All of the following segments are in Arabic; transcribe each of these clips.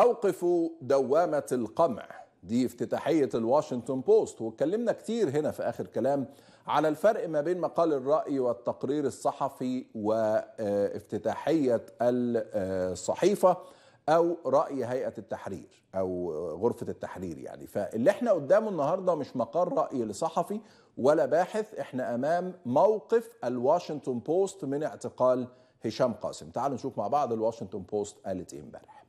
اوقفوا دوامه القمع دي افتتاحيه الواشنطن بوست واتكلمنا كتير هنا في اخر كلام على الفرق ما بين مقال الراي والتقرير الصحفي وافتتاحيه الصحيفه او راي هيئه التحرير او غرفه التحرير يعني فاللي احنا قدامه النهارده مش مقال راي لصحفي ولا باحث احنا امام موقف الواشنطن بوست من اعتقال هشام قاسم تعالوا نشوف مع بعض الواشنطن بوست قالت ايه امبارح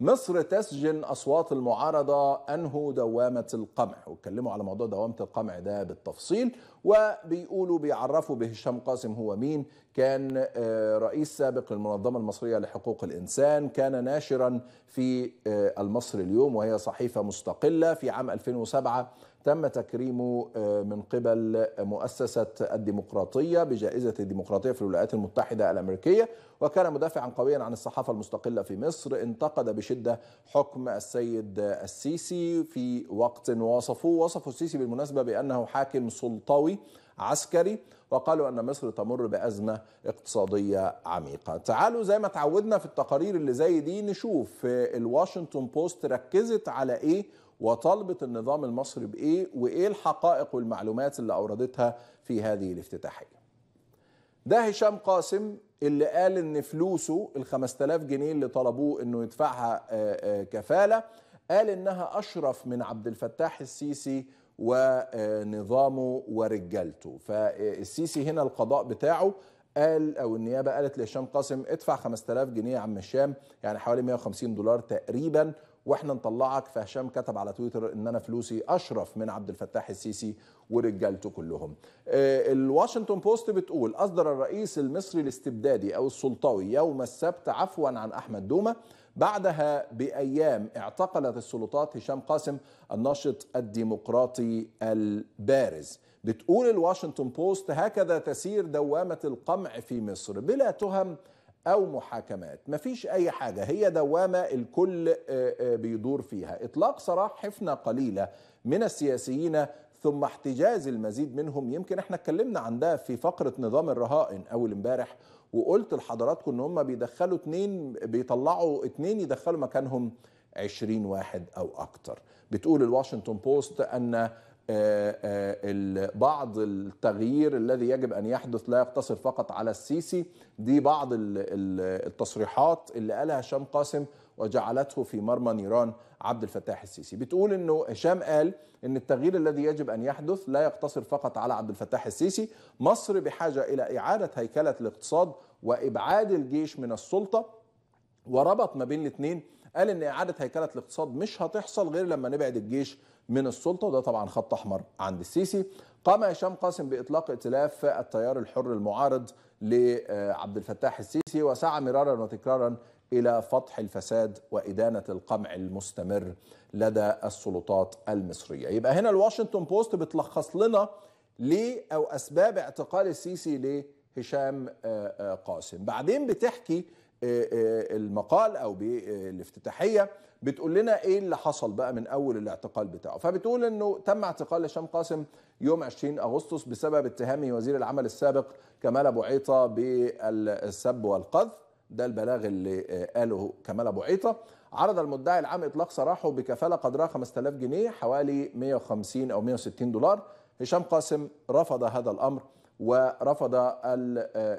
مصر تسجن أصوات المعارضة أنهوا دوامة القمع واتكلموا على موضوع دوامة القمع ده بالتفصيل وبيقولوا بيعرفوا بهشام قاسم هو مين كان آه، رئيس سابق للمنظمة المصرية لحقوق الإنسان كان ناشرا في آه، المصري اليوم وهي صحيفة مستقلة في عام 2007 تم تكريمه آه، من قبل مؤسسة الديمقراطية بجائزة الديمقراطية في الولايات المتحدة الأمريكية وكان مدافعا قويا عن الصحافة المستقلة في مصر انتقد بشدة حكم السيد السيسي في وقت وصفوه وصفوا السيسي بالمناسبة بأنه حاكم سلطوي عسكري وقالوا أن مصر تمر بأزمة اقتصادية عميقة تعالوا زي ما تعودنا في التقارير اللي زي دي نشوف آه، الواشنطن بوست ركزت على إيه وطالبت النظام المصري بإيه وإيه الحقائق والمعلومات اللي أوردتها في هذه الافتتاحية ده هشام قاسم اللي قال ان فلوسه ال 5000 جنيه اللي طلبوه انه يدفعها آه، آه، كفاله قال انها اشرف من عبد الفتاح السيسي ونظامه ورجالته فالسيسي هنا القضاء بتاعه قال او النيابه قالت لهشام قاسم ادفع 5000 جنيه يا عم هشام يعني حوالي 150 دولار تقريبا واحنا نطلعك فهشام كتب على تويتر ان انا فلوسي اشرف من عبد الفتاح السيسي ورجالته كلهم. آه، الواشنطن بوست بتقول اصدر الرئيس المصري الاستبدادي او السلطوي يوم السبت عفوا عن احمد دومه بعدها بايام اعتقلت السلطات هشام قاسم الناشط الديمقراطي البارز بتقول الواشنطن بوست هكذا تسير دوامه القمع في مصر بلا تهم او محاكمات مفيش اي حاجه هي دوامه الكل آه، آه، بيدور فيها اطلاق سراح حفنه قليله من السياسيين ثم احتجاز المزيد منهم يمكن احنا اتكلمنا عن ده في فقره نظام الرهائن اول امبارح وقلت لحضراتكم ان هم بيدخلوا اتنين بيطلعوا اتنين يدخلوا مكانهم 20 واحد او اكتر بتقول الواشنطن بوست ان آه، آه، بعض التغيير الذي يجب ان يحدث لا يقتصر فقط على السيسي دي بعض التصريحات اللي قالها هشام قاسم وجعلته في مرمى نيران عبد الفتاح السيسي بتقول انه هشام قال ان التغيير الذي يجب ان يحدث لا يقتصر فقط على عبد الفتاح السيسي مصر بحاجه الى اعاده هيكله الاقتصاد وابعاد الجيش من السلطه وربط ما بين الاثنين قال ان اعاده هيكله الاقتصاد مش هتحصل غير لما نبعد الجيش من السلطه وده طبعا خط احمر عند السيسي قام هشام قاسم باطلاق ائتلاف التيار الحر المعارض لعبد الفتاح السيسي وسعى مرارا وتكرارا الى فتح الفساد وادانه القمع المستمر لدى السلطات المصريه. يبقى هنا الواشنطن بوست بتلخص لنا ليه او اسباب اعتقال السيسي لهشام آه، آه، قاسم. بعدين بتحكي آه، المقال او بالافتتاحيه بتقول لنا ايه اللي حصل بقى من اول الاعتقال بتاعه فبتقول انه تم اعتقال هشام قاسم يوم 20 اغسطس بسبب اتهامه وزير العمل السابق كمال ابو عيطه بالسب والقذف ده البلاغ اللي آه، قاله كمال ابو عيطه عرض المدعي العام اطلاق سراحه بكفاله قدرها 5000 جنيه حوالي 150 او 160 دولار هشام قاسم رفض هذا الامر ورفض آه،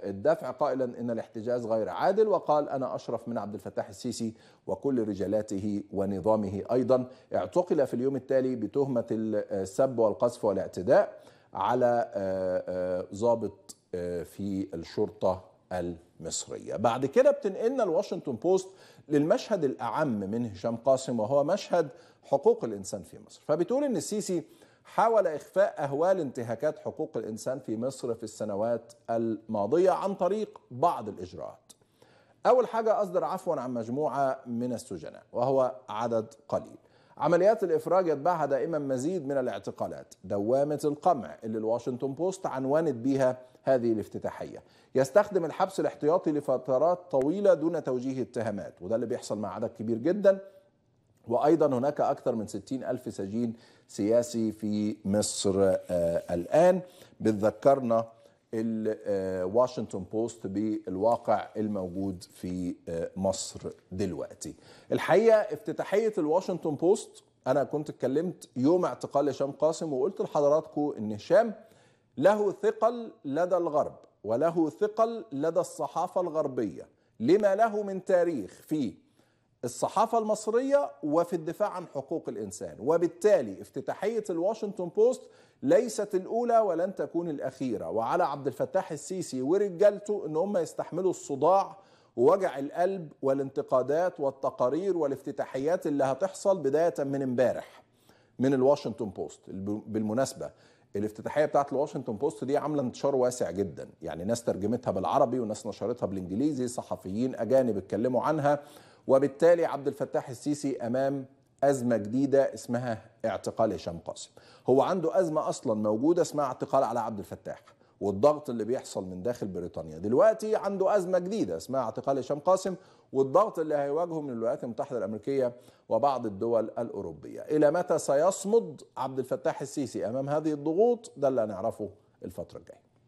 الدفع قائلا ان الاحتجاز غير عادل وقال انا اشرف من عبد الفتاح السيسي وكل رجالاته ونظامه ايضا اعتقل في اليوم التالي بتهمه السب والقذف والاعتداء على آه، ضابط في الشرطه المصرية بعد كده بتنقلنا الواشنطن بوست للمشهد الأعم من هشام قاسم وهو مشهد حقوق الإنسان في مصر فبتقول أن السيسي حاول إخفاء أهوال انتهاكات حقوق الإنسان في مصر في السنوات الماضية عن طريق بعض الإجراءات أول حاجة أصدر عفوا عن مجموعة من السجناء وهو عدد قليل عمليات الإفراج يتبعها دائما مزيد من الاعتقالات دوامة القمع اللي الواشنطن بوست عنونت بيها هذه الافتتاحية يستخدم الحبس الاحتياطي لفترات طويلة دون توجيه اتهامات وده اللي بيحصل مع عدد كبير جدا وأيضا هناك أكثر من 60 ألف سجين سياسي في مصر آه الآن بتذكرنا الواشنطن آه، بوست بالواقع الموجود في آه، مصر دلوقتي الحقيقة افتتاحية الواشنطن بوست أنا كنت اتكلمت يوم اعتقال هشام قاسم وقلت لحضراتكم إن هشام له ثقل لدى الغرب وله ثقل لدى الصحافة الغربية لما له من تاريخ في الصحافة المصرية وفي الدفاع عن حقوق الإنسان وبالتالي افتتاحية الواشنطن بوست ليست الأولى ولن تكون الأخيرة وعلى عبد الفتاح السيسي ورجالته أن هم يستحملوا الصداع ووجع القلب والانتقادات والتقارير والافتتاحيات اللي هتحصل بداية من امبارح من الواشنطن بوست بالمناسبة الافتتاحيه بتاعه الواشنطن بوست دي عامله انتشار واسع جدا يعني ناس ترجمتها بالعربي وناس نشرتها بالانجليزي صحفيين اجانب اتكلموا عنها وبالتالي عبد الفتاح السيسي امام ازمه جديده اسمها اعتقال هشام قاسم هو عنده ازمه اصلا موجوده اسمها اعتقال على عبد الفتاح والضغط اللي بيحصل من داخل بريطانيا دلوقتي عنده أزمة جديدة اسمها اعتقال هشام قاسم والضغط اللي هيواجهه من الولايات المتحدة الأمريكية وبعض الدول الأوروبية إلى متى سيصمد عبد الفتاح السيسي أمام هذه الضغوط ده اللي هنعرفه الفترة الجاية